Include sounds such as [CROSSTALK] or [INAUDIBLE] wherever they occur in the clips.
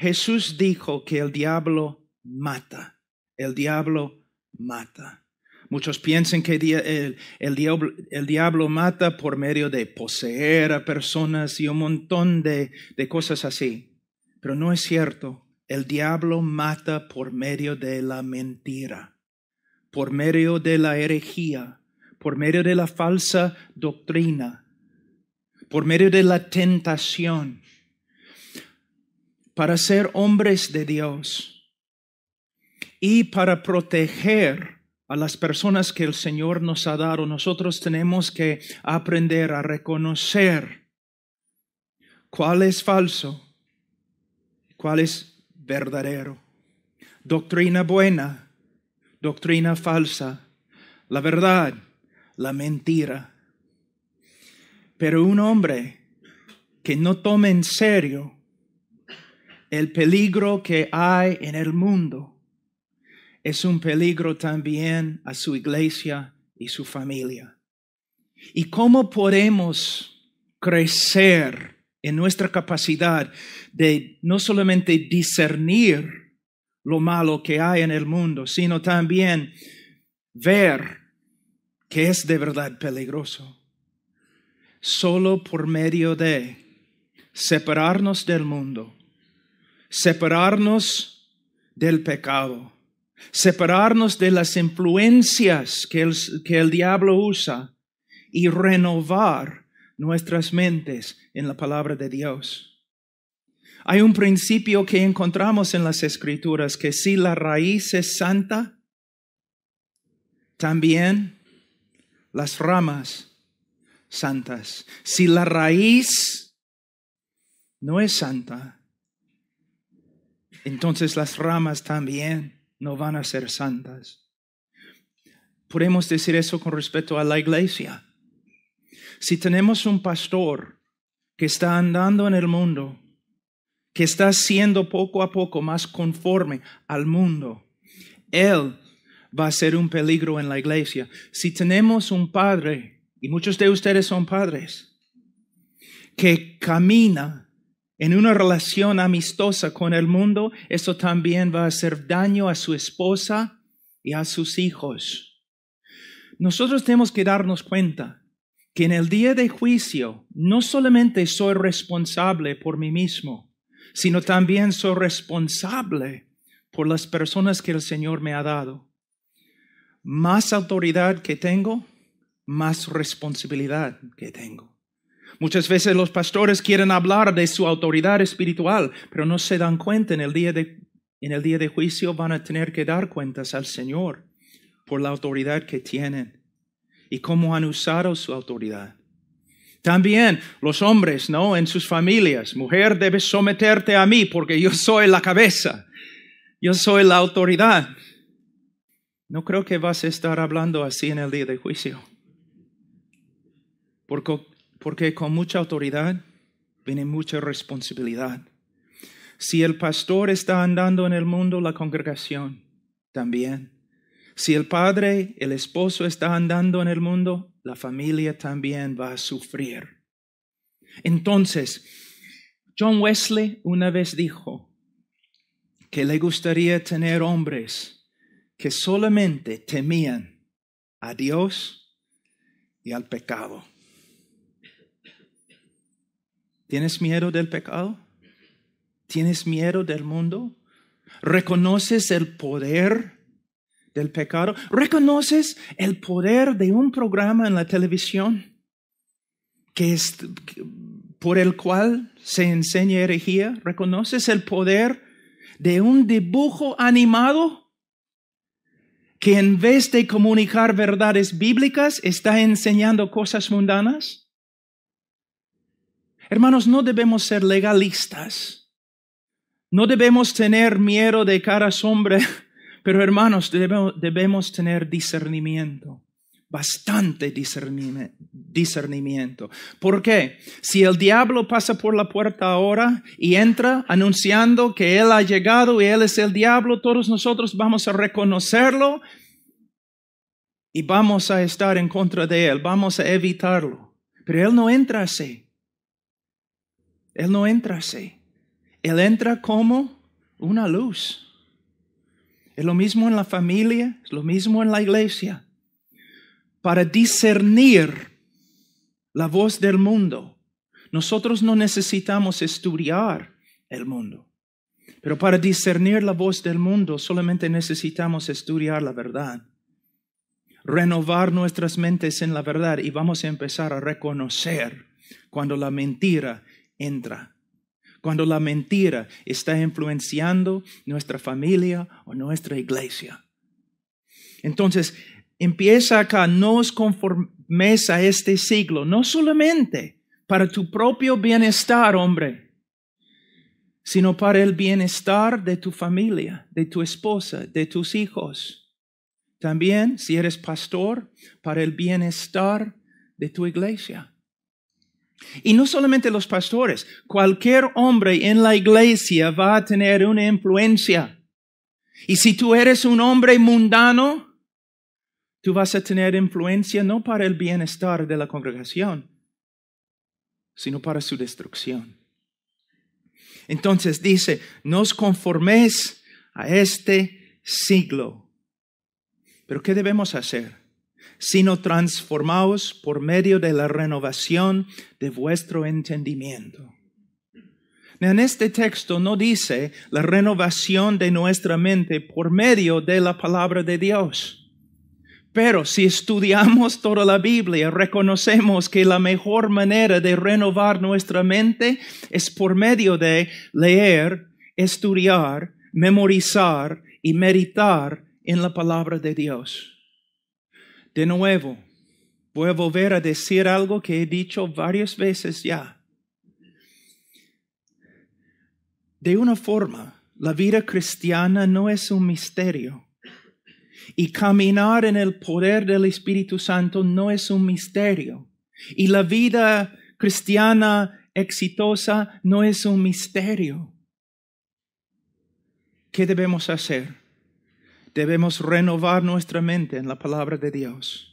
Jesús dijo que el diablo mata, el diablo mata. Muchos piensan que el, diablo, mata por medio de poseer a personas y un montón de cosas así, pero no es cierto. El diablo mata por medio de la mentira, por medio de la herejía, por medio de la falsa doctrina, por medio de la tentación para ser hombres de Dios y para proteger a las personas que el Señor nos ha dado, nosotros tenemos que aprender a reconocer cuál es falso, cuál es verdadero. Doctrina buena, doctrina falsa, la verdad, la mentira. Pero un hombre que no tome en serio el peligro que hay en el mundo es un peligro también a su iglesia y su familia. ¿Y cómo podemos crecer en nuestra capacidad de no solamente discernir lo malo que hay en el mundo, sino también ver que es de verdad peligroso? Solo por medio de separarnos del mundo separarnos del pecado, separarnos de las influencias que el, que el diablo usa y renovar nuestras mentes en la palabra de Dios. Hay un principio que encontramos en las escrituras, que si la raíz es santa, también las ramas santas. Si la raíz no es santa, entonces las ramas también no van a ser santas. Podemos decir eso con respecto a la iglesia. Si tenemos un pastor que está andando en el mundo, que está siendo poco a poco más conforme al mundo, él va a ser un peligro en la iglesia. Si tenemos un padre, y muchos de ustedes son padres, que camina en una relación amistosa con el mundo, eso también va a hacer daño a su esposa y a sus hijos. Nosotros tenemos que darnos cuenta que en el día de juicio no solamente soy responsable por mí mismo, sino también soy responsable por las personas que el Señor me ha dado. Más autoridad que tengo, más responsabilidad que tengo. Muchas veces los pastores quieren hablar de su autoridad espiritual, pero no se dan cuenta en el día de, en el día de juicio van a tener que dar cuentas al Señor por la autoridad que tienen y cómo han usado su autoridad. También los hombres, ¿no? En sus familias, mujer, debes someterte a mí porque yo soy la cabeza, yo soy la autoridad. No creo que vas a estar hablando así en el día de juicio. Porque porque con mucha autoridad viene mucha responsabilidad. Si el pastor está andando en el mundo, la congregación también. Si el padre, el esposo está andando en el mundo, la familia también va a sufrir. Entonces, John Wesley una vez dijo que le gustaría tener hombres que solamente temían a Dios y al pecado. ¿Tienes miedo del pecado? ¿Tienes miedo del mundo? ¿Reconoces el poder del pecado? ¿Reconoces el poder de un programa en la televisión que es, por el cual se enseña herejía? ¿Reconoces el poder de un dibujo animado que en vez de comunicar verdades bíblicas está enseñando cosas mundanas? Hermanos, no debemos ser legalistas. No debemos tener miedo de cara sombra, [LAUGHS] pero hermanos, debemos, tener discernimiento bastante discernimiento. ¿Por qué? Si el diablo pasa por la puerta ahora y entra anunciando que él ha llegado y él es el diablo, todos nosotros vamos a reconocerlo y vamos a estar en contra de él, vamos a evitarlo. Pero él no entra así. Él no entra así. Él entra como una luz. Es lo mismo en la familia, es lo mismo en la iglesia. Para discernir la voz del mundo, nosotros no necesitamos estudiar el mundo. Pero para discernir la voz del mundo solamente necesitamos estudiar la verdad. Renovar nuestras mentes en la verdad y vamos a empezar a reconocer cuando la mentira entra. Cuando la mentira está influenciando nuestra familia o nuestra iglesia. Entonces, empieza acá, no os conformes a este siglo, no solamente para tu propio bienestar, hombre, sino para el bienestar de tu familia, de tu esposa, de tus hijos. También, si eres pastor, para el bienestar de tu iglesia. Y no solamente los pastores, cualquier hombre en la iglesia va a tener una influencia. Y si tú eres un hombre mundano, tú vas a tener influencia no para el bienestar de la congregación, sino para su destrucción. Entonces dice, nos conforméis a este siglo. Pero ¿qué debemos hacer? sino transformaos por medio de la renovación de vuestro entendimiento. En este texto no dice la renovación de nuestra mente por medio de la palabra de Dios. Pero si estudiamos toda la Biblia, reconocemos que la mejor manera de renovar nuestra mente es por medio de leer, estudiar, memorizar y meditar en la palabra de Dios de nuevo, voy a volver a decir algo que he dicho varias veces ya. De una forma, la vida cristiana no es un misterio. Y caminar en el poder del Espíritu Santo no es un misterio. Y la vida cristiana exitosa no es un misterio. ¿Qué debemos hacer? Debemos renovar nuestra mente en la palabra de Dios.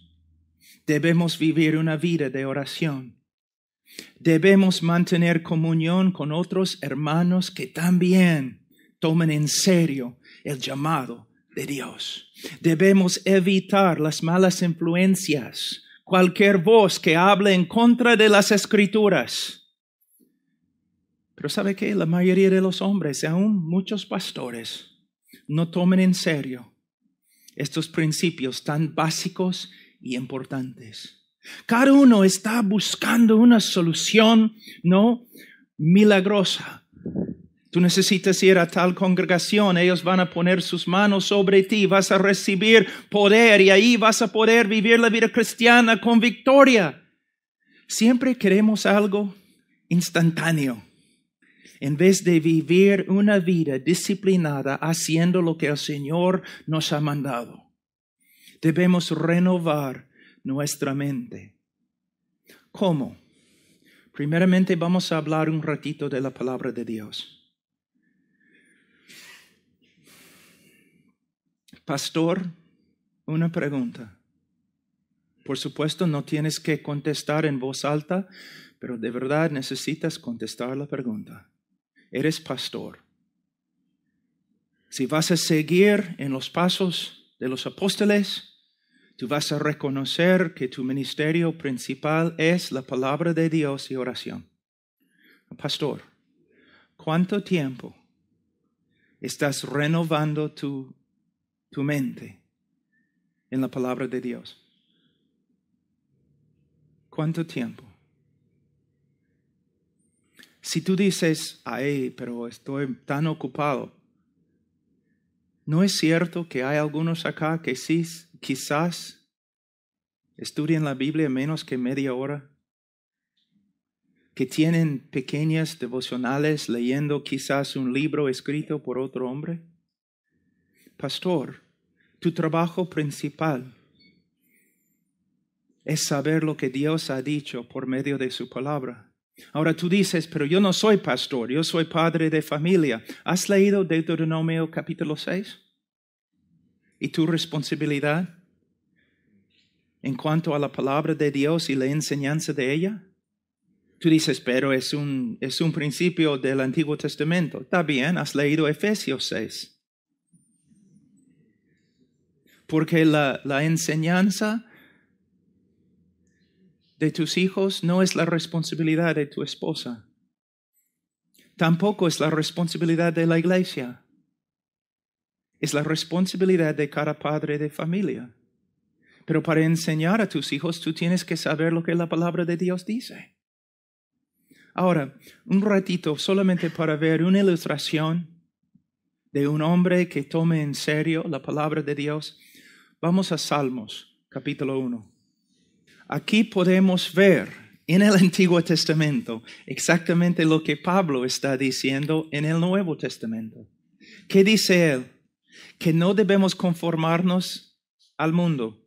Debemos vivir una vida de oración. Debemos mantener comunión con otros hermanos que también tomen en serio el llamado de Dios. Debemos evitar las malas influencias, cualquier voz que hable en contra de las escrituras. Pero sabe que la mayoría de los hombres, aún muchos pastores, no tomen en serio estos principios tan básicos y importantes. Cada uno está buscando una solución, ¿no? Milagrosa. Tú necesitas ir a tal congregación, ellos van a poner sus manos sobre ti, vas a recibir poder y ahí vas a poder vivir la vida cristiana con victoria. Siempre queremos algo instantáneo en vez de vivir una vida disciplinada haciendo lo que el Señor nos ha mandado. Debemos renovar nuestra mente. ¿Cómo? Primeramente vamos a hablar un ratito de la palabra de Dios. Pastor, una pregunta. Por supuesto, no tienes que contestar en voz alta, pero de verdad necesitas contestar la pregunta eres pastor, si vas a seguir en los pasos de los apóstoles, tú vas a reconocer que tu ministerio principal es la palabra de Dios y oración. Pastor, ¿cuánto tiempo estás renovando tu, tu mente en la palabra de Dios? ¿Cuánto tiempo? Si tú dices, ay, pero estoy tan ocupado, ¿no es cierto que hay algunos acá que sí, quizás estudian la Biblia menos que media hora? que tienen pequeñas devocionales leyendo quizás un libro escrito por otro hombre? Pastor, tu trabajo principal es saber lo que Dios ha dicho por medio de su palabra. Ahora tú dices, pero yo no soy pastor, yo soy padre de familia. ¿Has leído Deuteronomio capítulo 6? ¿Y tu responsabilidad en cuanto a la palabra de Dios y la enseñanza de ella? Tú dices, pero es un, es un principio del Antiguo Testamento. Está bien, has leído Efesios 6. Porque la enseñanza de tus hijos no es la responsabilidad de tu esposa. Tampoco es la responsabilidad de la iglesia. Es la responsabilidad de cada padre de familia. Pero para enseñar a tus hijos tú tienes que saber lo que la palabra de Dios dice. Ahora, un ratito solamente para ver una ilustración de un hombre que tome en serio la palabra de Dios. Vamos a Salmos, capítulo 1. Aquí podemos ver en el Antiguo Testamento exactamente lo que Pablo está diciendo en el Nuevo Testamento. ¿Qué dice él? Que no debemos conformarnos al mundo.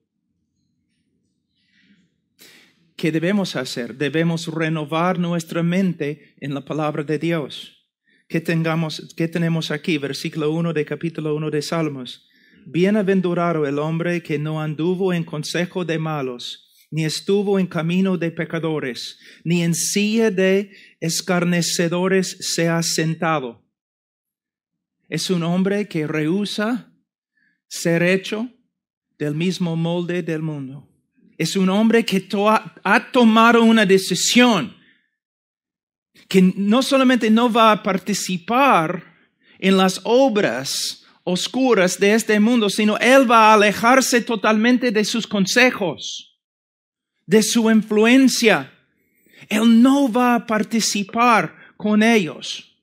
¿Qué debemos hacer? Debemos renovar nuestra mente en la palabra de Dios. ¿Qué, tenemos aquí? Versículo 1 de capítulo 1 de Salmos. Bienaventurado el hombre que no anduvo en consejo de malos ni estuvo en camino de pecadores, ni en silla de escarnecedores se ha sentado. Es un hombre que rehúsa ser hecho del mismo molde del mundo. Es un hombre que ha tomado una decisión que no solamente no va a participar en las obras oscuras de este mundo, sino él va a alejarse totalmente de sus consejos de su influencia. Él no va a participar con ellos.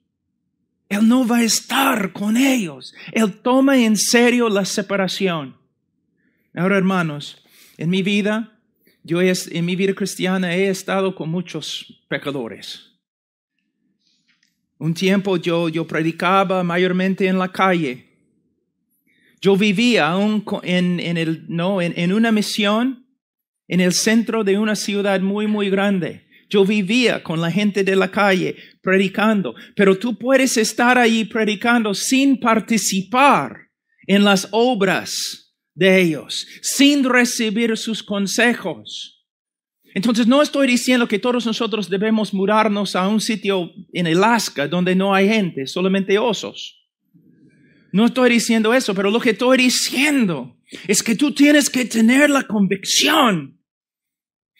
Él no va a estar con ellos. Él toma en serio la separación. Ahora, hermanos, en mi vida, yo en mi vida cristiana he estado con muchos pecadores. Un tiempo yo, yo predicaba mayormente en la calle. Yo vivía en, en, el, no, en una misión en el centro de una ciudad muy, muy grande. Yo vivía con la gente de la calle predicando, pero tú puedes estar ahí predicando sin participar en las obras de ellos, sin recibir sus consejos. Entonces no estoy diciendo que todos nosotros debemos mudarnos a un sitio en Alaska donde no hay gente, solamente osos. No estoy diciendo eso, pero lo que estoy diciendo es que tú tienes que tener la convicción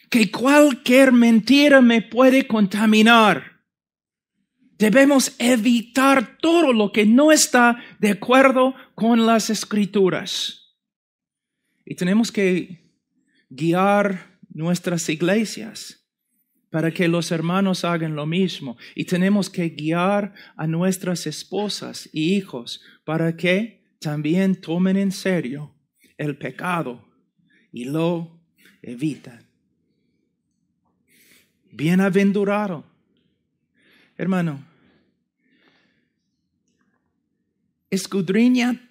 que cualquier mentira me puede contaminar. Debemos evitar todo lo que no está de acuerdo con las escrituras. Y tenemos que guiar nuestras iglesias para que los hermanos hagan lo mismo. Y tenemos que guiar a nuestras esposas y hijos para que también tomen en serio el pecado y lo evitan bienaventurado. Hermano, escudriña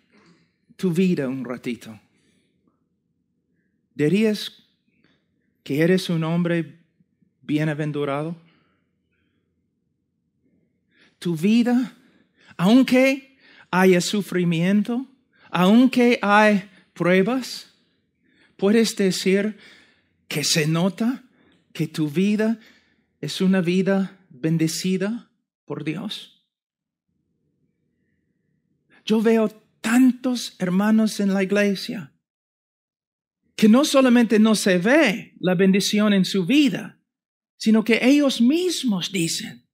tu vida un ratito. ¿Dirías que eres un hombre bienaventurado? Tu vida, aunque haya sufrimiento, aunque hay pruebas, puedes decir que se nota que tu vida es una vida bendecida por Dios. Yo veo tantos hermanos en la iglesia que no solamente no se ve la bendición en su vida, sino que ellos mismos dicen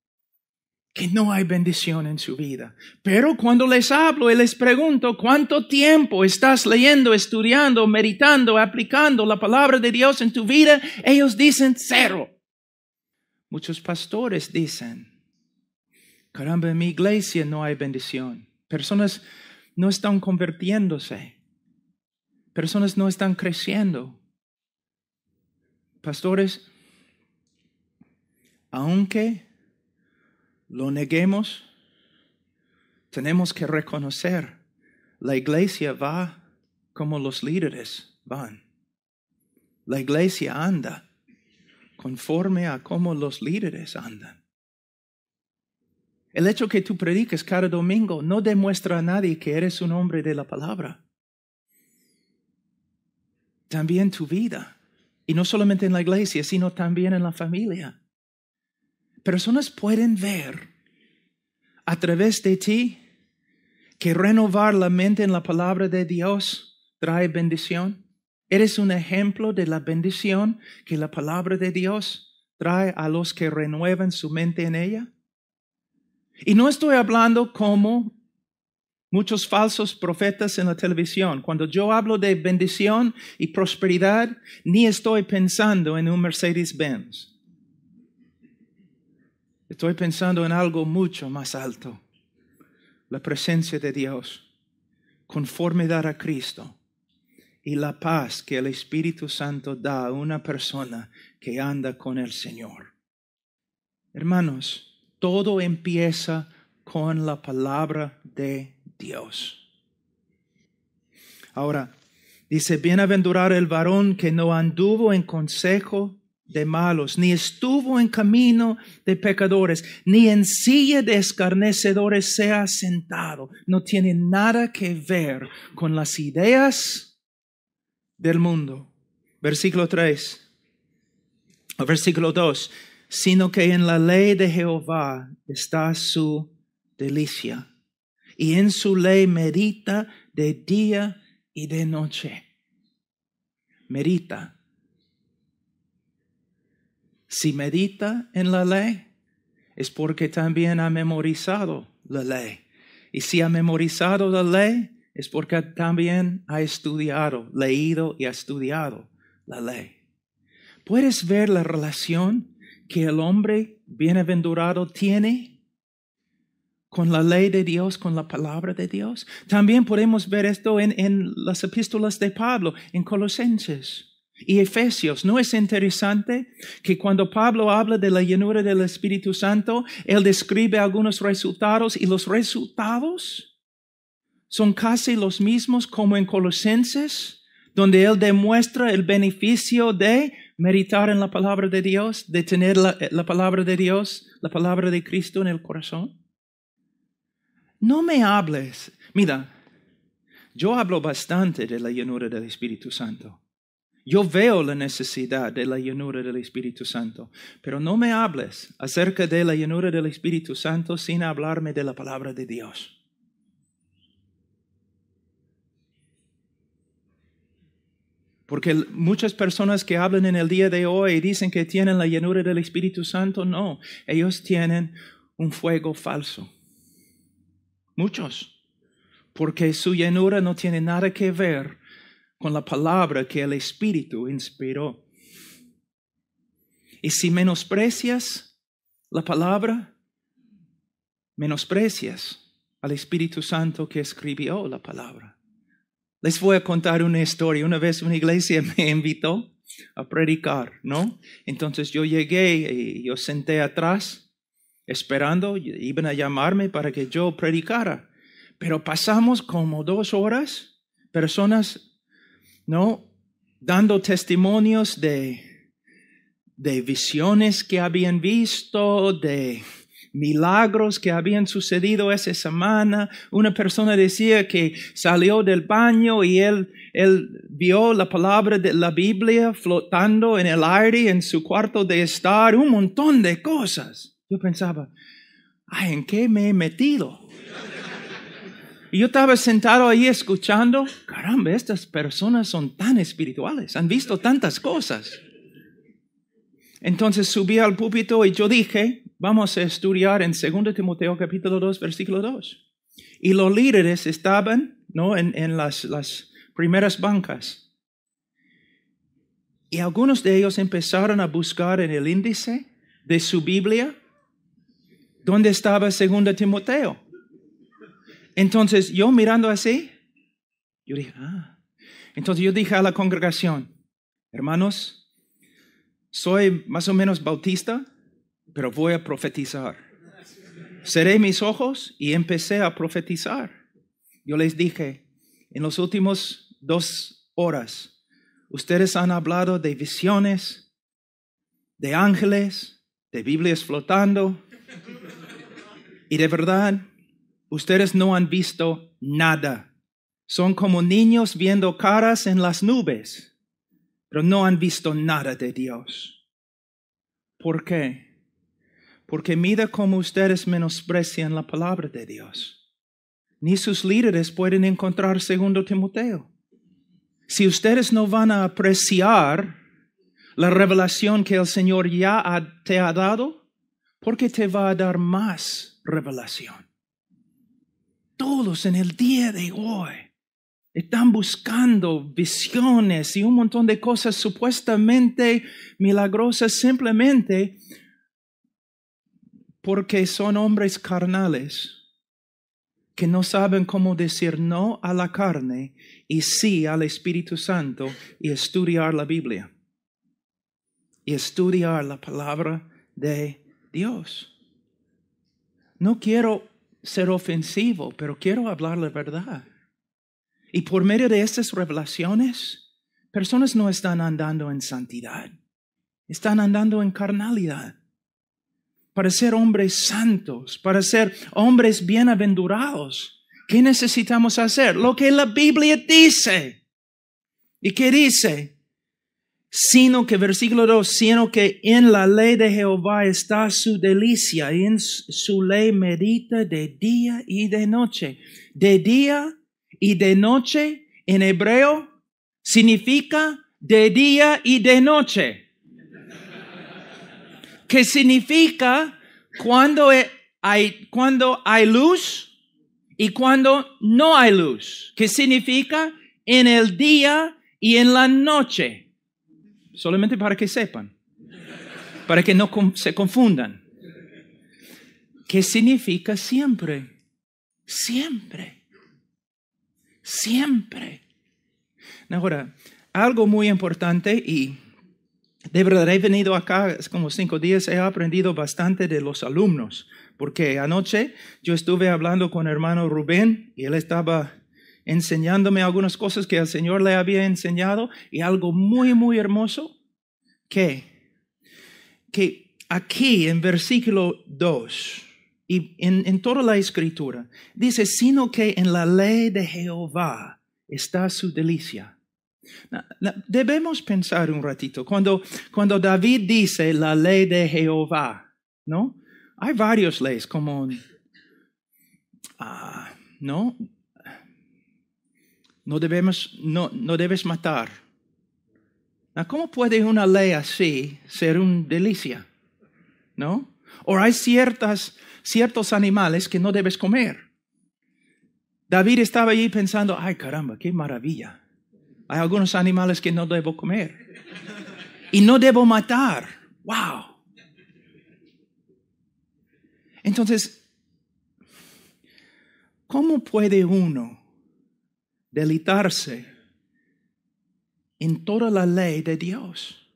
que no hay bendición en su vida. Pero cuando les hablo y les pregunto cuánto tiempo estás leyendo, estudiando, meditando, aplicando la palabra de Dios en tu vida, ellos dicen cero. Muchos pastores dicen, caramba, en mi iglesia no hay bendición. Personas no están convirtiéndose. Personas no están creciendo. Pastores, aunque lo neguemos, tenemos que reconocer, la iglesia va como los líderes van. La iglesia anda conforme a cómo los líderes andan. El hecho que tú prediques cada domingo no demuestra a nadie que eres un hombre de la palabra. También tu vida, y no solamente en la iglesia, sino también en la familia. Personas pueden ver a través de ti que renovar la mente en la palabra de Dios trae bendición Eres un ejemplo de la bendición que la palabra de Dios trae a los que renuevan su mente en ella. Y no estoy hablando como muchos falsos profetas en la televisión. Cuando yo hablo de bendición y prosperidad, ni estoy pensando en un Mercedes-Benz. Estoy pensando en algo mucho más alto, la presencia de Dios, conforme a Cristo, y la paz que el Espíritu Santo da a una persona que anda con el Señor. Hermanos, todo empieza con la palabra de Dios. Ahora, dice, bienaventurado el varón que no anduvo en consejo de malos, ni estuvo en camino de pecadores, ni en silla de escarnecedores se ha sentado. No tiene nada que ver con las ideas, del mundo. Versículo 3. Versículo 2. Sino que en la ley de Jehová está su delicia. Y en su ley medita de día y de noche. Medita. Si medita en la ley, es porque también ha memorizado la ley. Y si ha memorizado la ley, es porque también ha estudiado, leído y ha estudiado la ley. ¿Puedes ver la relación que el hombre bienaventurado tiene con la ley de Dios, con la palabra de Dios? También podemos ver esto en, en las epístolas de Pablo, en Colosenses y Efesios. ¿No es interesante que cuando Pablo habla de la llenura del Espíritu Santo, él describe algunos resultados y los resultados son casi los mismos como en Colosenses, donde Él demuestra el beneficio de meditar en la palabra de Dios, de tener la, palabra de Dios, la palabra de Cristo en el corazón. No me hables. Mira, yo hablo bastante de la llenura del Espíritu Santo. Yo veo la necesidad de la llenura del Espíritu Santo, pero no me hables acerca de la llenura del Espíritu Santo sin hablarme de la palabra de Dios. Porque muchas personas que hablan en el día de hoy dicen que tienen la llenura del Espíritu Santo, no, ellos tienen un fuego falso. Muchos. Porque su llenura no tiene nada que ver con la palabra que el Espíritu inspiró. Y si menosprecias la palabra, menosprecias al Espíritu Santo que escribió la palabra. Les voy a contar una historia. Una vez una iglesia [LAUGHS] me invitó a predicar, ¿no? Entonces yo llegué y yo senté atrás esperando, iban a llamarme para que yo predicara. Pero pasamos como dos horas, personas, ¿no? Dando testimonios de, de visiones que habían visto, de milagros que habían sucedido esa semana. Una persona decía que salió del baño y él, él vio la palabra de la Biblia flotando en el aire en su cuarto de estar, un montón de cosas. Yo pensaba, Ay, ¿en qué me he metido? Y yo estaba sentado ahí escuchando, caramba, estas personas son tan espirituales, han visto tantas cosas. Entonces subí al púlpito y yo dije, Vamos a estudiar en 2 Timoteo capítulo 2, versículo 2. Y los líderes estaban ¿no? en, las, las primeras bancas. Y algunos de ellos empezaron a buscar en el índice de su Biblia dónde estaba 2 Timoteo. Entonces yo mirando así, yo dije, ah. Entonces yo dije a la congregación, hermanos, soy más o menos bautista, pero voy a profetizar. Cerré mis ojos y empecé a profetizar. Yo les dije, en los últimos dos horas, ustedes han hablado de visiones, de ángeles, de Biblias flotando. Y de verdad, ustedes no han visto nada. Son como niños viendo caras en las nubes, pero no han visto nada de Dios. ¿Por qué? porque mira cómo ustedes menosprecian la palabra de Dios. Ni sus líderes pueden encontrar segundo Timoteo. Si ustedes no van a apreciar la revelación que el Señor ya te ha dado, ¿por qué te va a dar más revelación. Todos en el día de hoy están buscando visiones y un montón de cosas supuestamente milagrosas simplemente porque son hombres carnales que no saben cómo decir no a la carne y sí al Espíritu Santo y estudiar la Biblia y estudiar la palabra de Dios. No quiero ser ofensivo, pero quiero hablar la verdad. Y por medio de estas revelaciones, personas no están andando en santidad, están andando en carnalidad para ser hombres santos, para ser hombres bienaventurados. ¿Qué necesitamos hacer? Lo que la Biblia dice. ¿Y qué dice? Sino que, versículo 2, sino que en la ley de Jehová está su delicia y en su ley medita de día y de noche. De día y de noche en hebreo significa de día y de noche. ¿Qué significa cuando e- hay, cuando luz y cuando no hay luz, ¿Qué significa en el día y en la noche. Solamente para que sepan, para que no se confundan. ¿Qué significa siempre? Siempre. Siempre. Ahora, algo muy importante y de verdad, he venido acá como cinco días, he aprendido bastante de los alumnos, porque anoche yo estuve hablando con hermano Rubén y él estaba enseñándome algunas cosas que el Señor le había enseñado y algo muy, muy hermoso, que, que aquí en versículo 2 y en toda la escritura dice, sino que en la ley de Jehová está su delicia Debemos pensar un ratito. Cuando, cuando David dice la ley de Jehová, ¿no? Hay varias leyes como, ah, ¿no? No, debemos, no, no debes matar. Ah, ¿Cómo puede una ley así ser un delicia? ¿No? O hay ciertas, ciertos animales que no debes comer. David estaba allí pensando, ay caramba, qué maravilla. Hay algunos animales que no debo comer. Y no debo matar. ¡Wow! Entonces, ¿cómo puede uno delitarse en toda la ley de Dios?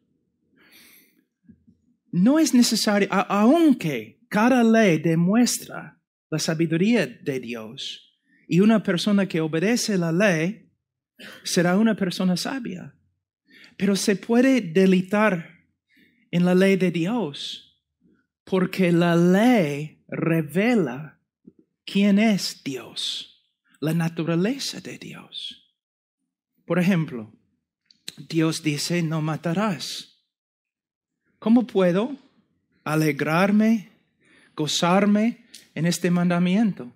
No es necesario, aunque cada ley demuestra la sabiduría de Dios y una persona que obedece la ley será una persona sabia. Pero se puede delitar en la ley de Dios, porque la ley revela quién es Dios, la naturaleza de Dios. Por ejemplo, Dios dice, no matarás. ¿Cómo puedo alegrarme, gozarme en este mandamiento?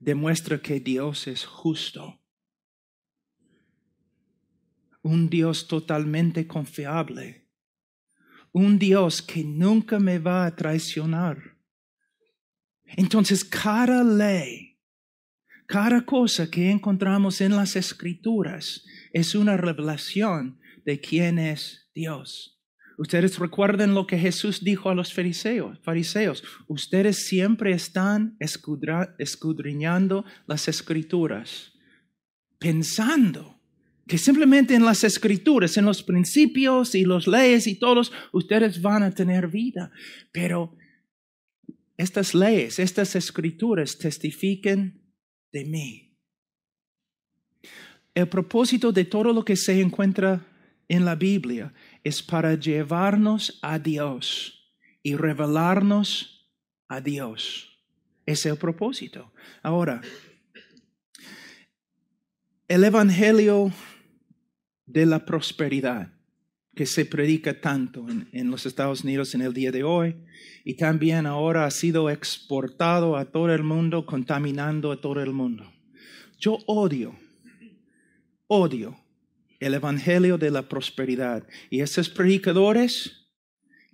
Demuestra que Dios es justo un Dios totalmente confiable, un Dios que nunca me va a traicionar. Entonces, cada ley, cada cosa que encontramos en las escrituras es una revelación de quién es Dios. Ustedes recuerden lo que Jesús dijo a los fariseos, fariseos, ustedes siempre están escudriñando las escrituras, pensando que simplemente en las escrituras, en los principios y las leyes y todos, ustedes van a tener vida. Pero estas leyes, estas escrituras testifiquen de mí. El propósito de todo lo que se encuentra en la Biblia es para llevarnos a Dios y revelarnos a Dios. Es el propósito. Ahora, el Evangelio de la prosperidad que se predica tanto en, los Estados Unidos en el día de hoy y también ahora ha sido exportado a todo el mundo, contaminando a todo el mundo. Yo odio, odio el Evangelio de la prosperidad y esos predicadores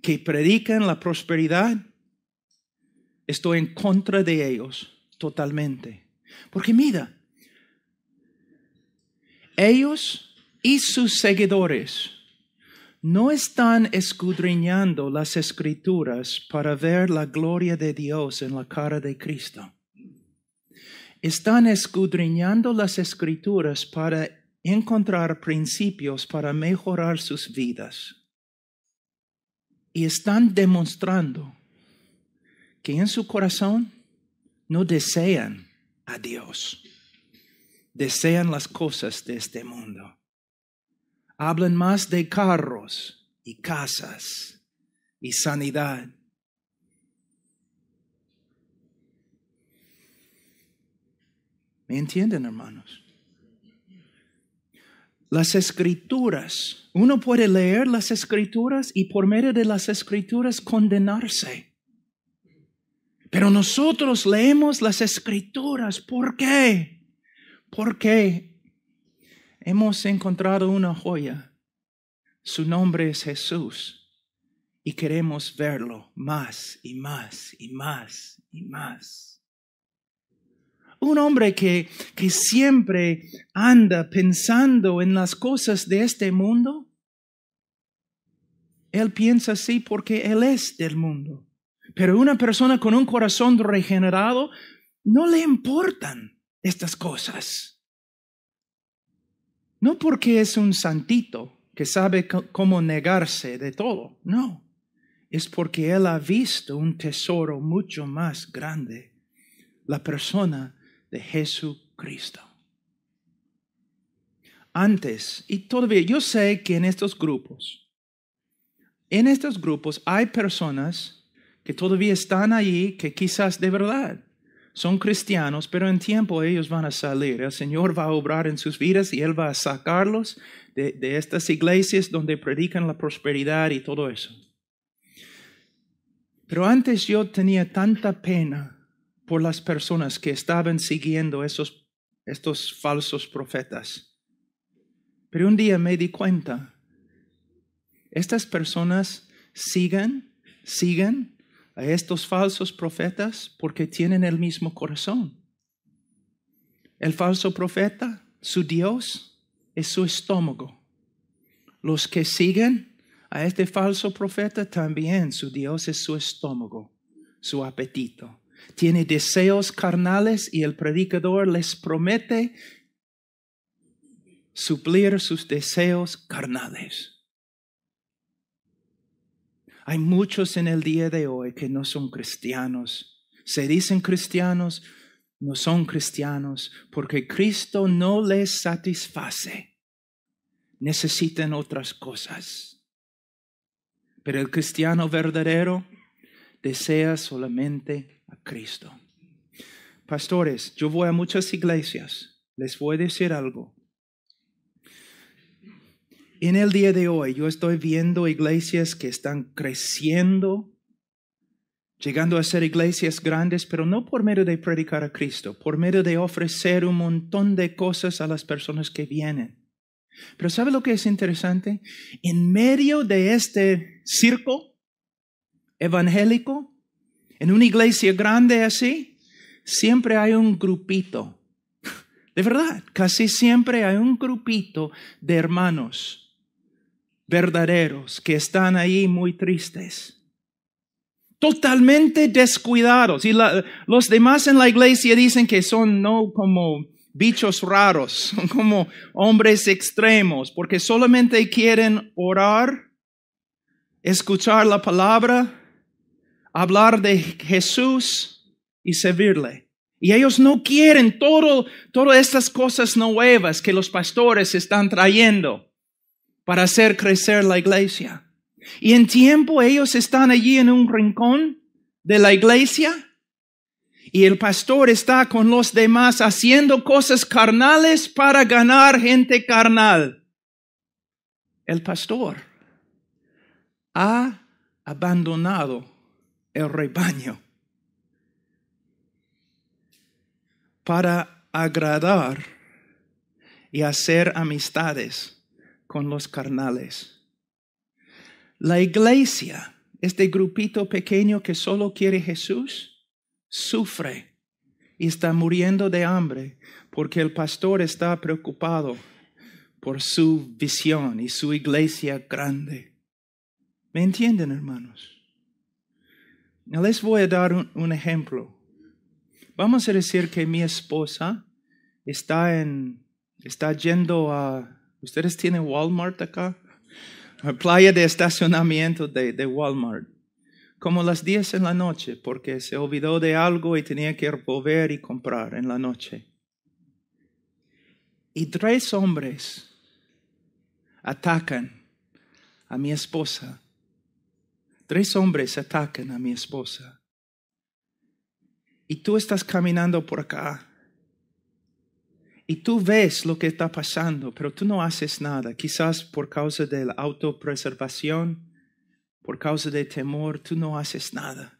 que predican la prosperidad, estoy en contra de ellos totalmente. Porque mira, ellos y sus seguidores no están escudriñando las escrituras para ver la gloria de Dios en la cara de Cristo. Están escudriñando las escrituras para encontrar principios para mejorar sus vidas. Y están demostrando que en su corazón no desean a Dios, desean las cosas de este mundo hablan más de carros y casas y sanidad. ¿Me entienden, hermanos? Las escrituras, uno puede leer las escrituras y por medio de las escrituras condenarse. Pero nosotros leemos las escrituras, ¿por qué? Porque hemos encontrado una joya. Su nombre es Jesús y queremos verlo más y más y más y más. Un hombre que, siempre anda pensando en las cosas de este mundo, él piensa así porque él es del mundo. Pero una persona con un corazón regenerado, no le importan estas cosas. No porque es un santito que sabe cómo negarse de todo, no. Es porque él ha visto un tesoro mucho más grande, la persona de Jesucristo. Antes, y todavía yo sé que en estos grupos, en estos grupos hay personas que todavía están allí que quizás de verdad son cristianos, pero en tiempo ellos van a salir. El Señor va a obrar en sus vidas y Él va a sacarlos de, estas iglesias donde predican la prosperidad y todo eso. Pero antes yo tenía tanta pena por las personas que estaban siguiendo esos, estos falsos profetas. Pero un día me di cuenta, estas personas siguen, siguen a estos falsos profetas porque tienen el mismo corazón. El falso profeta, su Dios, es su estómago. Los que siguen a este falso profeta también, su Dios es su estómago, su apetito. Tiene deseos carnales y el predicador les promete suplir sus deseos carnales. Hay muchos en el día de hoy que no son cristianos. Se dicen cristianos, no son cristianos, porque Cristo no les satisface. Necesitan otras cosas. Pero el cristiano verdadero desea solamente a Cristo. Pastores, yo voy a muchas iglesias, les voy a decir algo. En el día de hoy yo estoy viendo iglesias que están creciendo, llegando a ser iglesias grandes, pero no por medio de predicar a Cristo, por medio de ofrecer un montón de cosas a las personas que vienen. Pero ¿sabe lo que es interesante? En medio de este circo evangélico, en una iglesia grande así, siempre hay un grupito. [LAUGHS] De verdad, casi siempre hay un grupito de hermanos verdaderos que están ahí muy tristes, totalmente descuidados. Y los demás en la iglesia dicen que son no como bichos raros, [LAUGHS] son como hombres extremos, porque solamente quieren orar, escuchar la palabra, hablar de Jesús y servirle. Y ellos no quieren todo, todas estas cosas nuevas que los pastores están trayendo para hacer crecer la iglesia. Y en tiempo ellos están allí en un rincón de la iglesia y el pastor está con los demás haciendo cosas carnales para ganar gente carnal. El pastor ha abandonado el rebaño para agradar y hacer amistades con los carnales. La iglesia, este grupito pequeño que solo quiere Jesús, sufre y está muriendo de hambre porque el pastor está preocupado por su visión y su iglesia grande. ¿Me entienden, hermanos? Les voy a dar un, ejemplo. Vamos a decir que mi esposa está, en, está yendo a ¿Ustedes tienen Walmart acá? Playa de estacionamiento de, de Walmart. Como las 10 en la noche, porque se olvidó de algo y tenía que volver y comprar en la noche. Y tres hombres atacan a mi esposa. Tres hombres atacan a mi esposa. Y tú estás caminando por acá y tú ves lo que está pasando, pero tú no haces nada. Quizás por causa de la autopreservación, por causa de temor, tú no haces nada.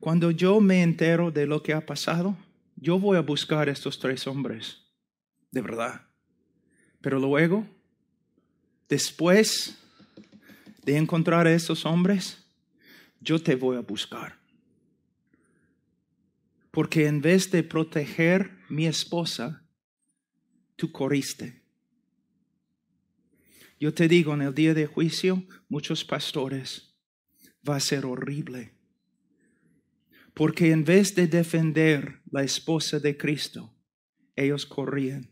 Cuando yo me entero de lo que ha pasado, yo voy a buscar a estos tres hombres, de verdad. Pero luego, después de encontrar a estos hombres, yo te voy a buscar porque en vez de proteger mi esposa, tú corriste. Yo te digo, en el día de juicio, muchos pastores, va a ser horrible. Porque en vez de defender la esposa de Cristo, ellos corrían.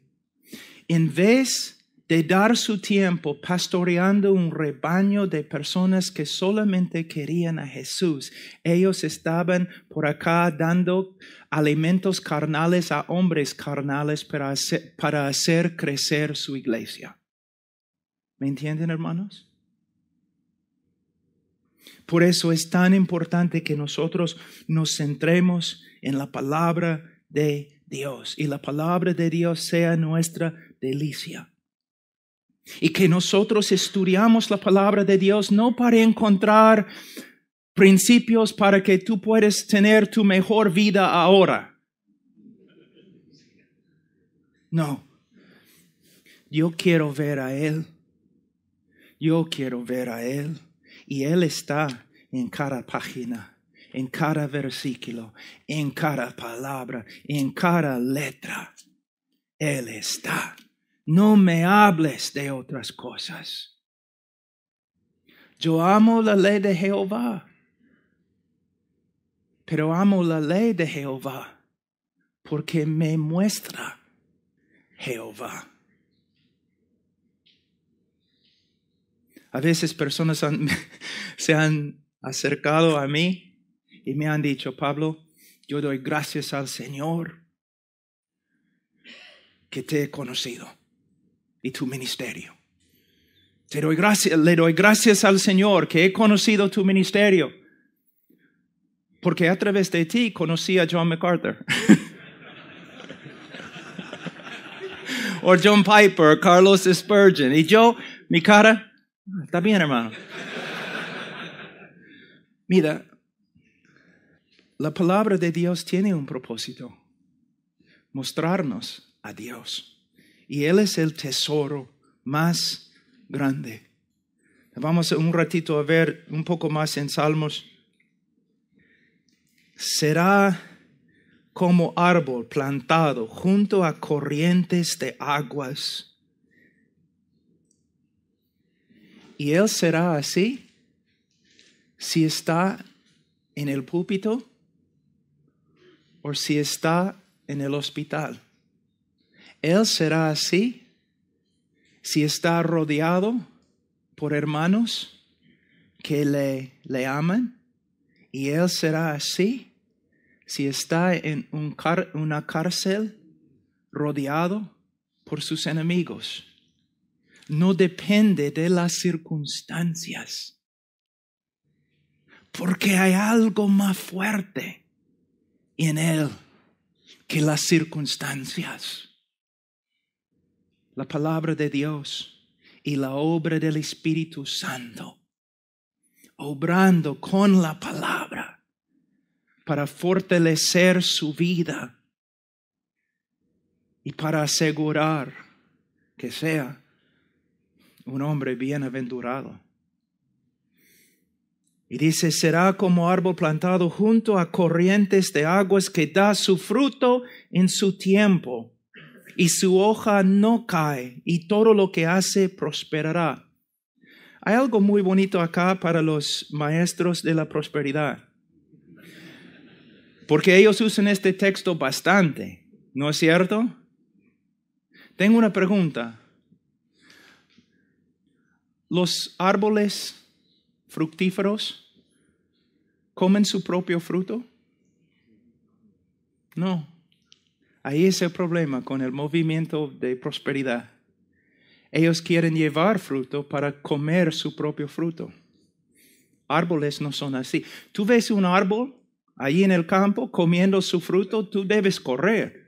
En vez de dar su tiempo pastoreando un rebaño de personas que solamente querían a Jesús. Ellos estaban por acá dando alimentos carnales a hombres carnales para hacer, para hacer crecer su iglesia. ¿Me entienden, hermanos? Por eso es tan importante que nosotros nos centremos en la palabra de Dios y la palabra de Dios sea nuestra delicia y que nosotros estudiamos la palabra de Dios no para encontrar principios para que tú puedas tener tu mejor vida ahora. No. Yo quiero ver a Él. Yo quiero ver a Él. Y Él está en cada página, en cada versículo, en cada palabra, en cada letra. Él está no me hables de otras cosas. Yo amo la ley de Jehová, pero amo la ley de Jehová porque me muestra Jehová. A veces personas [LAUGHS] se han acercado a mí y me han dicho, Pablo, yo doy gracias al Señor que te he conocido y tu ministerio. Te doy gracias, le doy gracias al Señor que he conocido tu ministerio, porque a través de ti conocí a John MacArthur. [LAUGHS] o John Piper, Carlos Spurgeon. Y yo, mi cara, está bien, hermano. Mira, la palabra de Dios tiene un propósito, mostrarnos a Dios y Él es el tesoro más grande. Vamos un ratito a ver un poco más en Salmos. Será como árbol plantado junto a corrientes de aguas. Y él será así si está en el púlpito o si está en el hospital. Él será así si está rodeado por hermanos que le, aman. Y Él será así si está en un una cárcel rodeado por sus enemigos. No depende de las circunstancias. Porque hay algo más fuerte en Él que las circunstancias la palabra de Dios y la obra del Espíritu Santo, obrando con la palabra para fortalecer su vida y para asegurar que sea un hombre bienaventurado. Y dice, será como árbol plantado junto a corrientes de aguas que da su fruto en su tiempo y su hoja no cae, y todo lo que hace prosperará. Hay algo muy bonito acá para los maestros de la prosperidad, porque ellos usan este texto bastante, ¿no es cierto? Tengo una pregunta. ¿Los árboles fructíferos comen su propio fruto? No. Ahí es el problema con el movimiento de prosperidad. Ellos quieren llevar fruto para comer su propio fruto. Árboles no son así. Tú ves un árbol ahí en el campo comiendo su fruto, tú debes correr.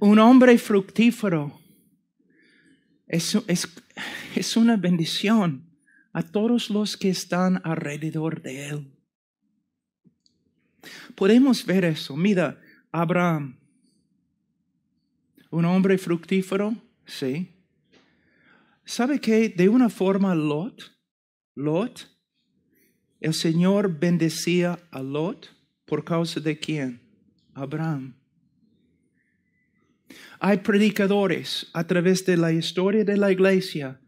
un hombre fructífero es, es una bendición a todos los que están alrededor de él. Podemos ver eso. Mira, Abraham, un hombre fructífero, sí. ¿Sabe que de una forma Lot, Lot, el Señor bendecía a Lot por causa de quién? Abraham. Hay predicadores a través de la historia de la iglesia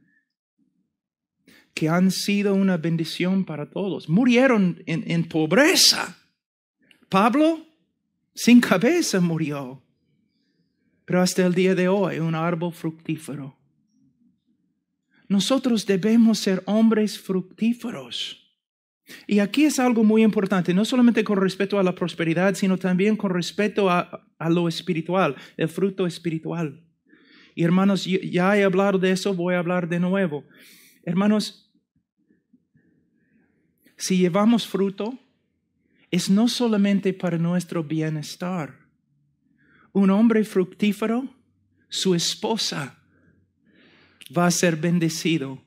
que han sido una bendición para todos. Murieron en pobreza Pablo sin cabeza murió, pero hasta el día de hoy un árbol fructífero. Nosotros debemos ser hombres fructíferos. Y aquí es algo muy importante, no solamente con respecto a la prosperidad, sino también con respecto a, lo espiritual, el fruto espiritual. Y hermanos, ya he hablado de eso, voy a hablar de nuevo. Hermanos, si llevamos fruto, es no solamente para nuestro bienestar. Un hombre fructífero, su esposa, va a ser bendecido,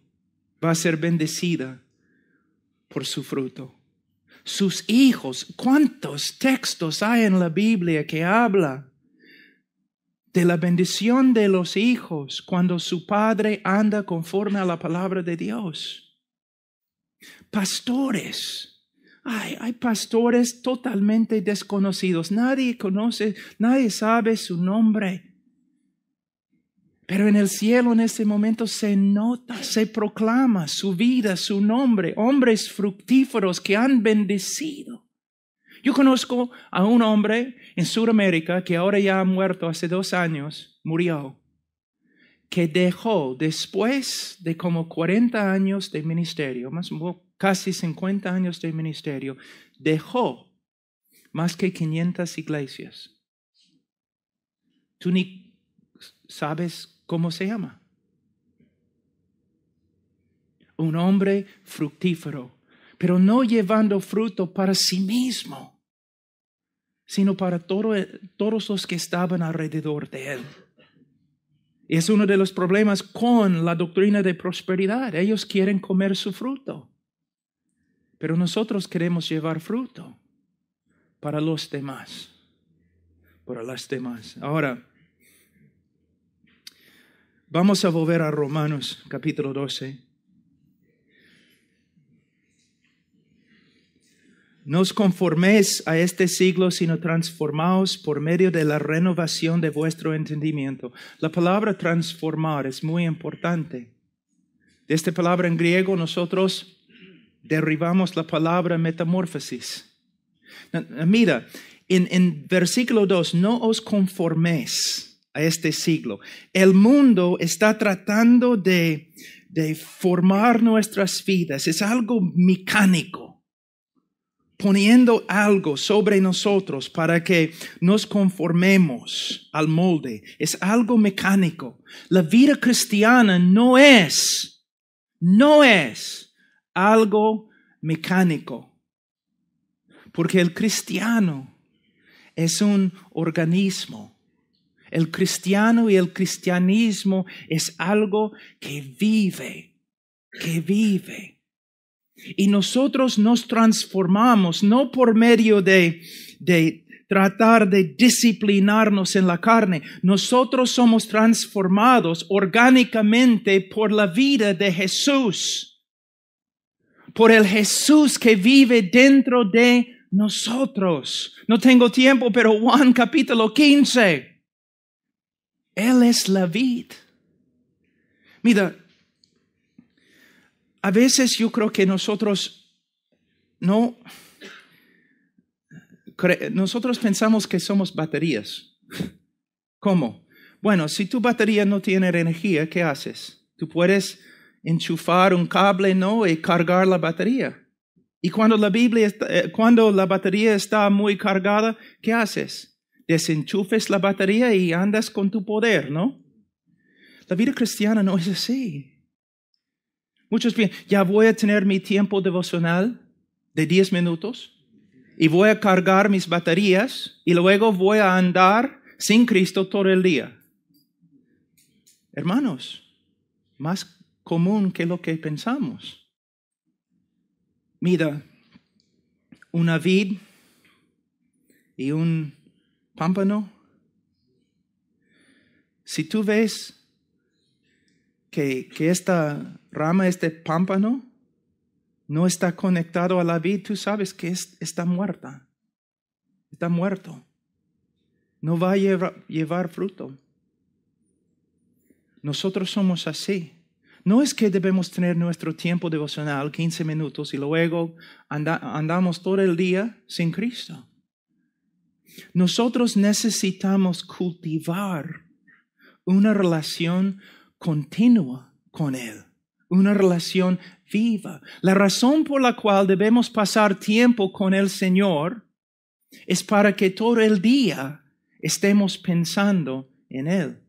va a ser bendecida por su fruto. Sus hijos, ¿cuántos textos hay en la Biblia que habla de la bendición de los hijos cuando su padre anda conforme a la palabra de Dios? Pastores, hay pastores totalmente desconocidos. Nadie conoce, nadie sabe su nombre. Pero en el cielo en este momento se nota, se proclama su vida, su nombre, hombres fructíferos que han bendecido. Yo conozco a un hombre en Sudamérica que ahora ya ha muerto hace dos años, murió, que dejó después de como 40 años de ministerio, más un casi 50 años de ministerio, dejó más que 500 iglesias. Tú ni sabes cómo se llama. Un hombre fructífero, pero no llevando fruto para sí mismo, sino para todos los que estaban alrededor de él. Es uno de los problemas con la doctrina de prosperidad. Ellos quieren comer su fruto. Pero nosotros queremos llevar fruto para los demás, para las demás. Ahora, vamos a volver a Romanos capítulo 12. No os conforméis a este siglo, sino transformaos por medio de la renovación de vuestro entendimiento. La palabra transformar es muy importante. De esta palabra en griego nosotros derribamos la palabra metamorfosis. Mira, en, versículo 2, no os conforméis a este siglo. El mundo está tratando de, de formar nuestras vidas. Es algo mecánico, poniendo algo sobre nosotros para que nos conformemos al molde. Es algo mecánico. La vida cristiana no es, no es algo mecánico. Porque el cristiano es un organismo. El cristiano y el cristianismo es algo que vive, que vive. Y nosotros nos transformamos no por medio de, de, tratar de disciplinarnos en la carne. Nosotros somos transformados orgánicamente por la vida de Jesús por el Jesús que vive dentro de nosotros. No tengo tiempo, pero Juan capítulo 15. Él es la vida. Mira, a veces yo creo que nosotros no... Nosotros pensamos que somos baterías. ¿Cómo? Bueno, si tu batería no tiene energía, ¿qué haces? Tú puedes enchufar un cable no y cargar la batería. Y cuando la Biblia eh, cuando la batería está muy cargada, ¿qué haces? Desenchufes la batería y andas con tu poder, ¿no? La vida cristiana no es así. Muchos piensan, ya voy a tener mi tiempo devocional de 10 minutos y voy a cargar mis baterías y luego voy a andar sin Cristo todo el día. Hermanos, más común que lo que pensamos. Mira, una vid y un pámpano. Si tú ves que, esta rama, este pámpano, no está conectado a la vid, tú sabes que es, está muerta. Está muerto. No va a llevar fruto. Nosotros somos así. No es que debemos tener nuestro tiempo devocional 15 minutos y luego andamos todo el día sin Cristo. Nosotros necesitamos cultivar una relación continua con Él, una relación viva. La razón por la cual debemos pasar tiempo con el Señor es para que todo el día estemos pensando en Él.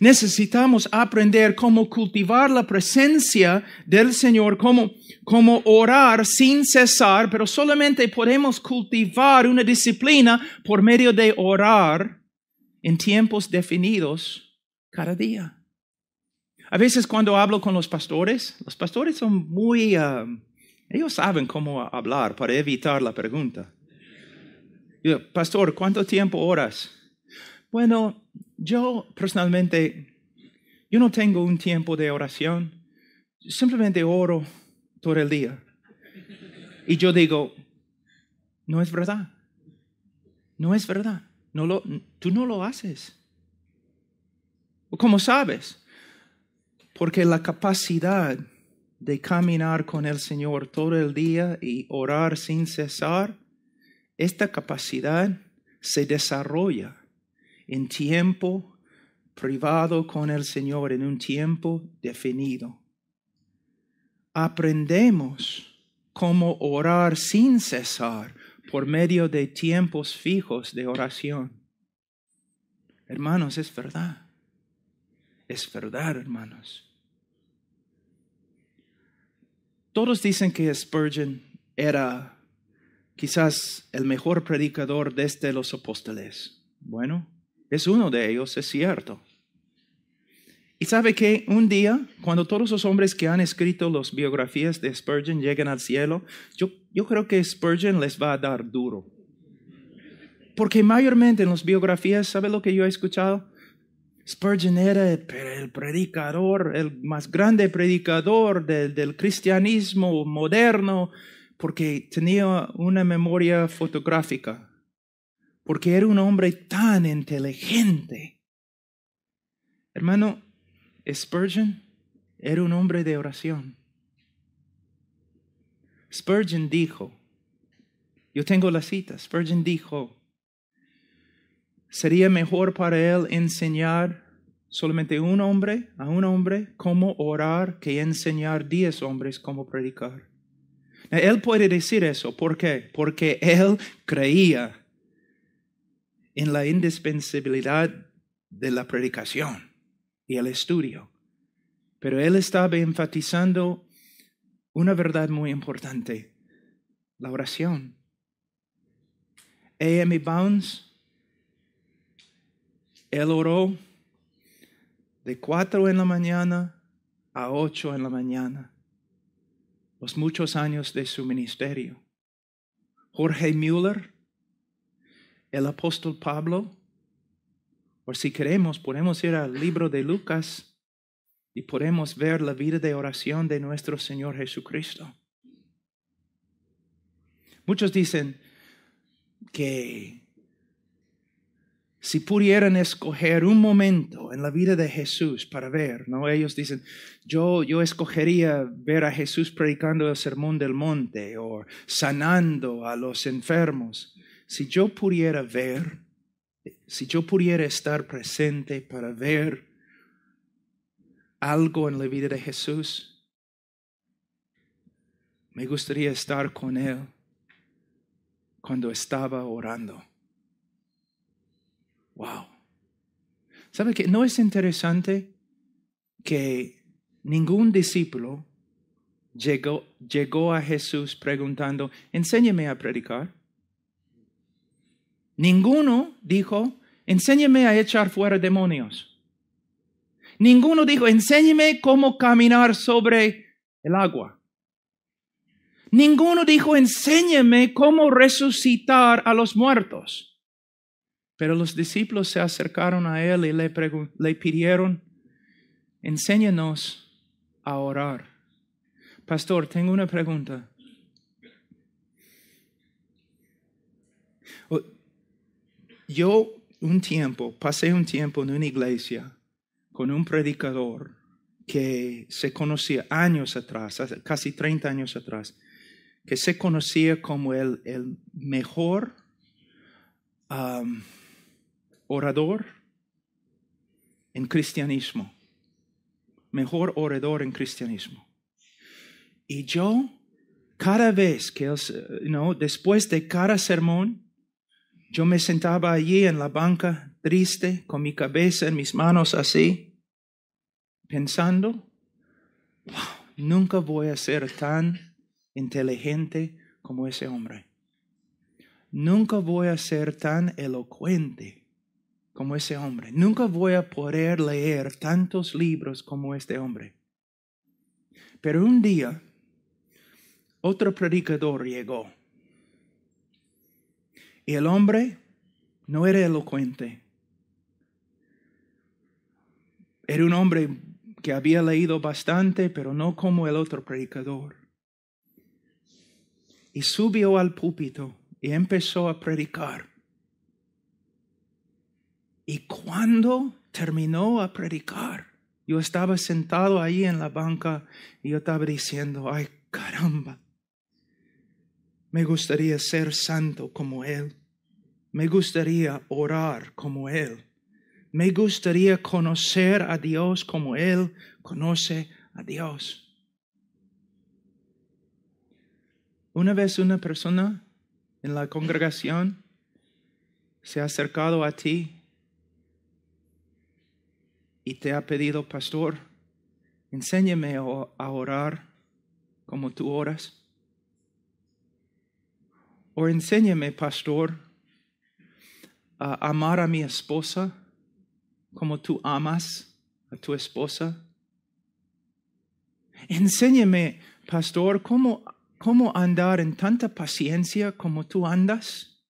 Necesitamos aprender cómo cultivar la presencia del Señor, cómo, cómo orar sin cesar, pero solamente podemos cultivar una disciplina por medio de orar en tiempos definidos cada día. A veces cuando hablo con los pastores, los pastores son muy... Um, ellos saben cómo hablar para evitar la pregunta. Pastor, ¿cuánto tiempo oras? Bueno, yo personalmente, yo no tengo un tiempo de oración, simplemente oro todo el día. Y yo digo, no es verdad, no es verdad, no tú no lo haces. ¿Cómo sabes? Porque la capacidad de caminar con el Señor todo el día y orar sin cesar, esta capacidad se desarrolla en tiempo privado con el Señor, en un tiempo definido. Aprendemos cómo orar sin cesar por medio de tiempos fijos de oración. Hermanos, es verdad. Es verdad, hermanos. Todos dicen que Spurgeon era quizás el mejor predicador desde los apóstoles. Bueno, es uno de ellos, es cierto. Y sabe que un día, cuando todos los hombres que han escrito las biografías de Spurgeon lleguen al cielo, yo, yo creo que Spurgeon les va a dar duro. Porque mayormente en las biografías, ¿sabe lo que yo he escuchado? Spurgeon era el predicador, el más grande predicador del cristianismo moderno, porque tenía una memoria fotográfica porque era un hombre tan inteligente. Hermano, Spurgeon era un hombre de oración. Spurgeon dijo, yo tengo la cita, Spurgeon dijo, sería mejor para él enseñar solamente un hombre a un hombre cómo orar que enseñar diez hombres cómo predicar. Él puede decir eso, ¿por qué? Porque él creía en la indispensabilidad de la predicación y el estudio. Pero él estaba enfatizando una verdad muy importante, la oración. A.M. Bounds, él oró de cuatro en la mañana a ocho en la mañana, los muchos años de su ministerio. Jorge Müller, el apóstol Pablo, o si queremos, podemos ir al libro de Lucas y podemos ver la vida de oración de nuestro Señor Jesucristo. Muchos dicen que si pudieran escoger un momento en la vida de Jesús para ver, ¿no? Ellos dicen, yo, yo escogería ver a Jesús predicando el sermón del monte o sanando a los enfermos si yo pudiera ver, si yo pudiera estar presente para ver algo en la vida de Jesús, me gustaría estar con Él cuando estaba orando. Wow. ¿Sabe que no es interesante que ningún discípulo llegó, llegó a Jesús preguntando, ¿Enséñeme a predicar? Ninguno dijo, enséñeme a echar fuera demonios. Ninguno dijo, enséñeme cómo caminar sobre el agua. Ninguno dijo, enséñeme cómo resucitar a los muertos. Pero los discípulos se acercaron a él y le, le pidieron, enséñanos a orar. Pastor, tengo una pregunta. Yo un tiempo, pasé un tiempo en una iglesia con un predicador que se conocía años atrás, casi 30 años atrás, que se conocía como el, el mejor orador en cristianismo, mejor orador en cristianismo. Y yo, cada vez que él, después de cada sermón, yo me sentaba allí en la banca, triste, con mi cabeza en mis manos así, pensando, nunca voy a ser tan inteligente como ese hombre. Nunca voy a ser tan elocuente como ese hombre. Nunca voy a poder leer tantos libros como este hombre. Pero un día, otro predicador llegó y el hombre no era elocuente. Era un hombre que había leído bastante, pero no como el otro predicador. Y subió al púlpito y empezó a predicar. Y cuando terminó a predicar, yo estaba sentado ahí en la banca y yo estaba diciendo, ay caramba, me gustaría ser santo como Él. Me gustaría orar como Él. Me gustaría conocer a Dios como Él conoce a Dios. Una vez una persona en la congregación se ha acercado a ti y te ha pedido, pastor, enséñame a orar como tú oras. O enséñeme, pastor, a amar a mi esposa como tú amas a tu esposa. Enséñame, pastor, cómo, cómo andar en tanta paciencia como tú andas.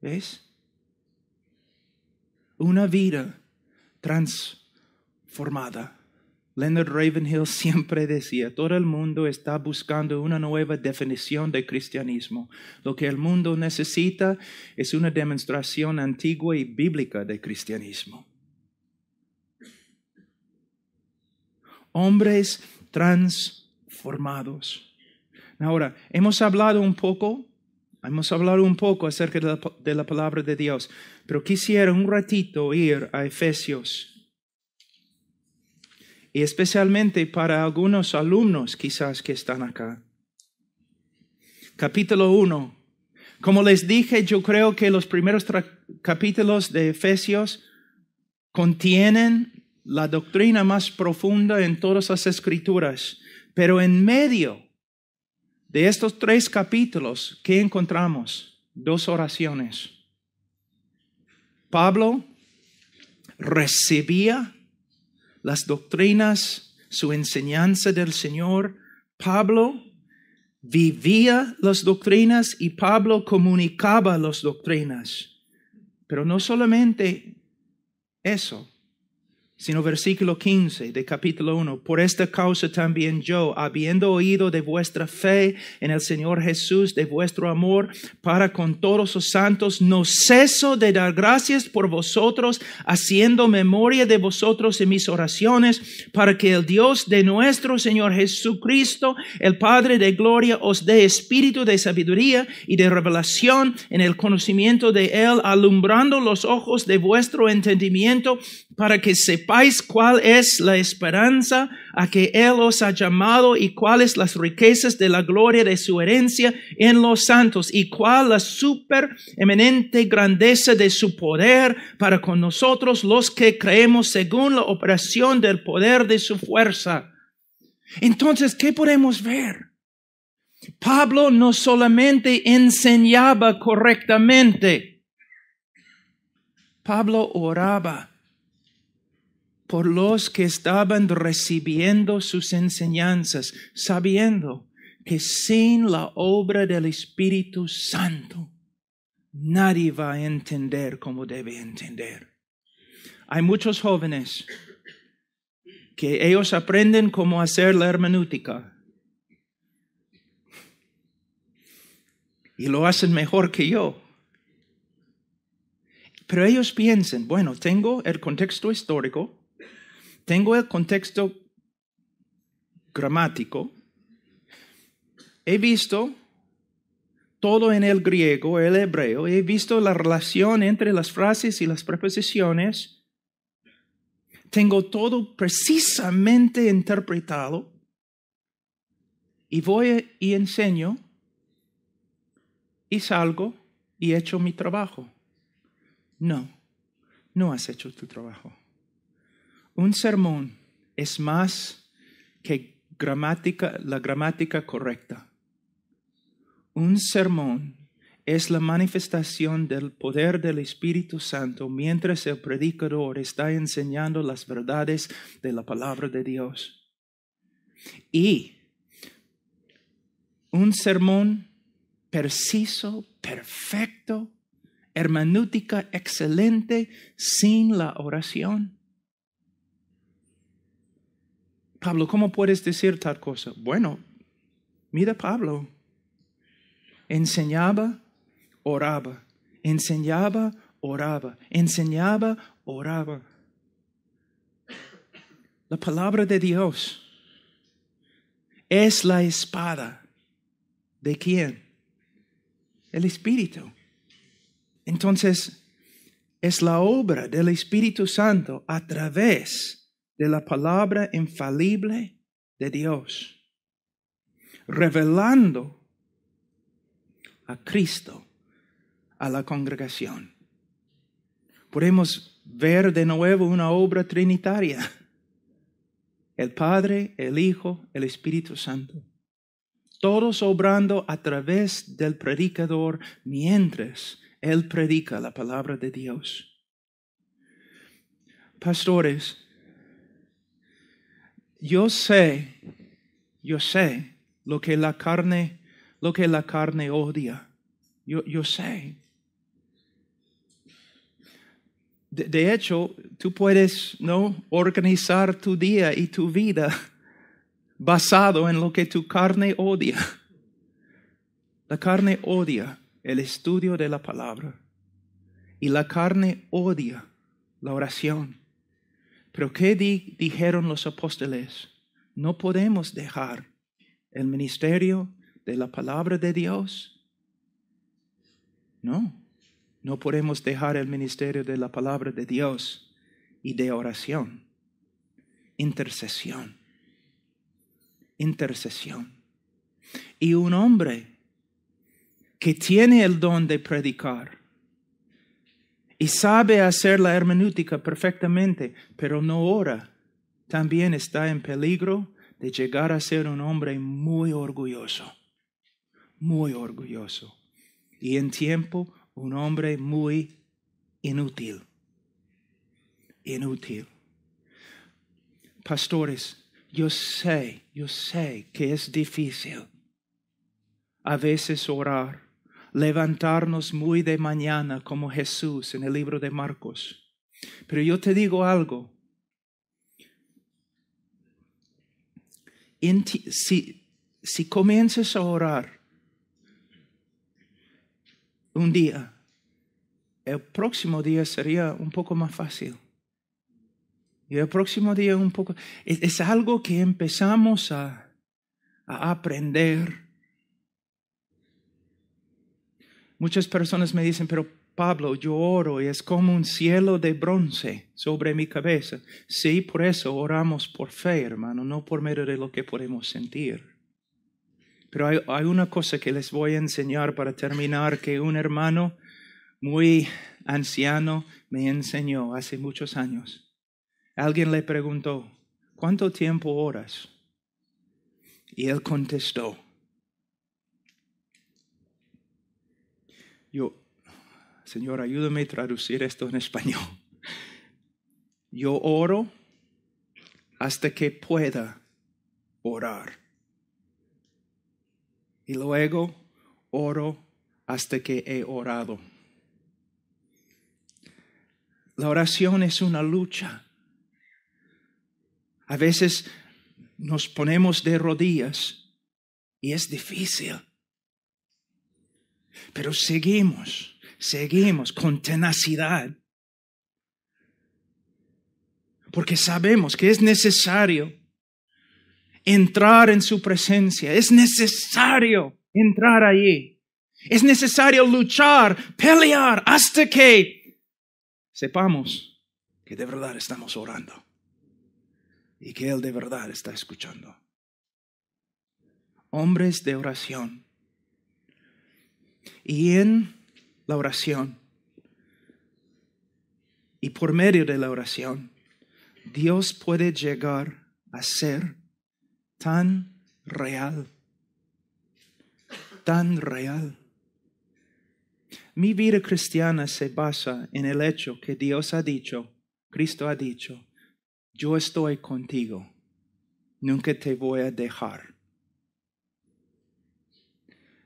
¿Ves? Una vida transformada. Leonard Ravenhill [LAUGHS] siempre decía, todo el mundo está buscando una nueva definición de cristianismo. Lo que el mundo necesita es una demostración antigua y bíblica de cristianismo. Hombres transformados. Ahora, hemos hablado un poco, hemos hablado un poco acerca de la, de la palabra de Dios, pero quisiera un ratito ir a Efesios y especialmente para algunos alumnos quizás que están acá. Capítulo 1. Como les dije, yo creo que los primeros capítulos de Efesios contienen la doctrina más profunda en todas las escrituras, pero en medio de estos tres capítulos, ¿qué encontramos? Dos oraciones. Pablo recibía las doctrinas, su enseñanza del Señor. Pablo vivía las doctrinas y Pablo comunicaba las doctrinas. Pero no solamente eso, sino versículo 15 de capítulo 1. Por esta causa también yo, habiendo oído de vuestra fe en el Señor Jesús, de vuestro amor para con todos los santos, no ceso de dar gracias por vosotros, haciendo memoria de vosotros en mis oraciones, para que el Dios de nuestro Señor Jesucristo, el Padre de gloria, os dé espíritu de sabiduría y de revelación en el conocimiento de Él, alumbrando los ojos de vuestro entendimiento para que sepáis cuál es la esperanza a que Él os ha llamado y cuáles las riquezas de la gloria de su herencia en los santos y cuál la eminente grandeza de su poder para con nosotros los que creemos según la operación del poder de su fuerza. Entonces, ¿qué podemos ver? Pablo no solamente enseñaba correctamente, Pablo oraba por los que estaban recibiendo sus enseñanzas, sabiendo que sin la obra del Espíritu Santo nadie va a entender como debe entender. Hay muchos jóvenes que ellos aprenden cómo hacer la hermenéutica y lo hacen mejor que yo. Pero ellos piensan, bueno, tengo el contexto histórico, tengo el contexto gramático, he visto todo en el griego, el hebreo, he visto la relación entre las frases y las preposiciones, tengo todo precisamente interpretado y voy y enseño y salgo y he hecho mi trabajo. No, no has hecho tu trabajo. Un sermón es más que gramática, la gramática correcta. Un sermón es la manifestación del poder del Espíritu Santo mientras el predicador está enseñando las verdades de la palabra de Dios. Y un sermón preciso, perfecto, hermanútica excelente sin la oración. Pablo, ¿cómo puedes decir tal cosa? Bueno, mira Pablo, enseñaba, oraba, enseñaba, oraba, enseñaba, oraba. La palabra de Dios es la espada. ¿De quién? El Espíritu. Entonces, es la obra del Espíritu Santo a través de la palabra infalible de Dios, revelando a Cristo a la congregación. Podemos ver de nuevo una obra trinitaria. El Padre, el Hijo, el Espíritu Santo. Todos obrando a través del predicador mientras Él predica la palabra de Dios. Pastores, yo sé, yo sé lo que la carne, lo que la carne odia. Yo, yo sé. De, de, hecho, tú puedes no organizar tu día y tu vida [LAUGHS] basado en lo que tu carne odia. La carne odia el estudio de la palabra y la carne odia la oración. Pero ¿qué dijeron los apóstoles? No podemos dejar el ministerio de la palabra de Dios. No, no podemos dejar el ministerio de la palabra de Dios y de oración. Intercesión. Intercesión. Y un hombre que tiene el don de predicar y sabe hacer la hermenéutica perfectamente, pero no ora, también está en peligro de llegar a ser un hombre muy orgulloso, muy orgulloso, y en tiempo un hombre muy inútil, inútil. Pastores, yo sé, yo sé que es difícil a veces orar levantarnos muy de mañana como Jesús en el libro de Marcos. Pero yo te digo algo. Si, si comienzas a orar un día, el próximo día sería un poco más fácil. Y el próximo día un poco... Es, algo que empezamos a, a aprender Muchas personas me dicen, pero Pablo, yo oro y es como un cielo de bronce sobre mi cabeza. Sí, por eso oramos por fe, hermano, no por medio de lo que podemos sentir. Pero hay, hay una cosa que les voy a enseñar para terminar que un hermano muy anciano me enseñó hace muchos años. Alguien le preguntó, ¿cuánto tiempo oras? Y él contestó, Yo, Señor, ayúdame a traducir esto en español. [LAUGHS] Yo oro hasta que pueda orar. Y luego oro hasta que he orado. La oración es una lucha. A veces nos ponemos de rodillas y es difícil. Pero seguimos, seguimos con tenacidad. Porque sabemos que es necesario entrar en su presencia. Es necesario entrar allí. Es necesario luchar, pelear hasta que sepamos que de verdad estamos orando y que Él de verdad está escuchando. Hombres de oración y en la oración. Y por medio de la oración, Dios puede llegar a ser tan real, tan real. Mi vida cristiana se basa en el hecho que Dios ha dicho, Cristo ha dicho, yo estoy contigo, nunca te voy a dejar.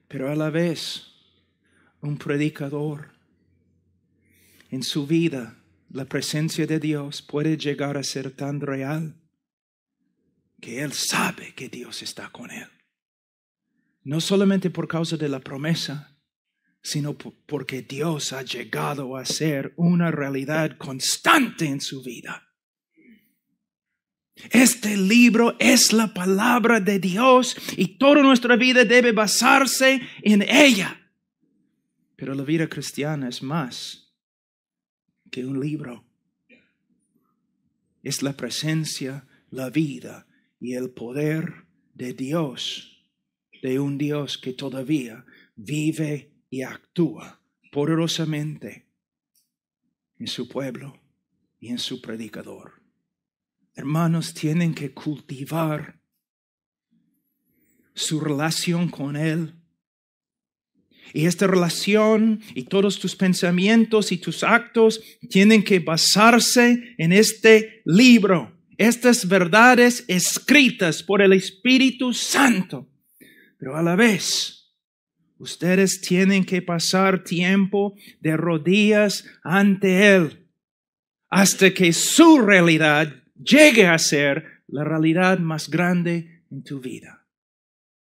Pero a la vez, un predicador. En su vida, la presencia de Dios puede llegar a ser tan real que Él sabe que Dios está con Él. No solamente por causa de la promesa, sino porque Dios ha llegado a ser una realidad constante en su vida. Este libro es la palabra de Dios y toda nuestra vida debe basarse en ella. Pero la vida cristiana es más que un libro. Es la presencia, la vida y el poder de Dios, de un Dios que todavía vive y actúa poderosamente en su pueblo y en su predicador. Hermanos tienen que cultivar su relación con Él y esta relación y todos tus pensamientos y tus actos tienen que basarse en este libro, estas verdades escritas por el Espíritu Santo. Pero a la vez, ustedes tienen que pasar tiempo de rodillas ante Él hasta que su realidad llegue a ser la realidad más grande en tu vida.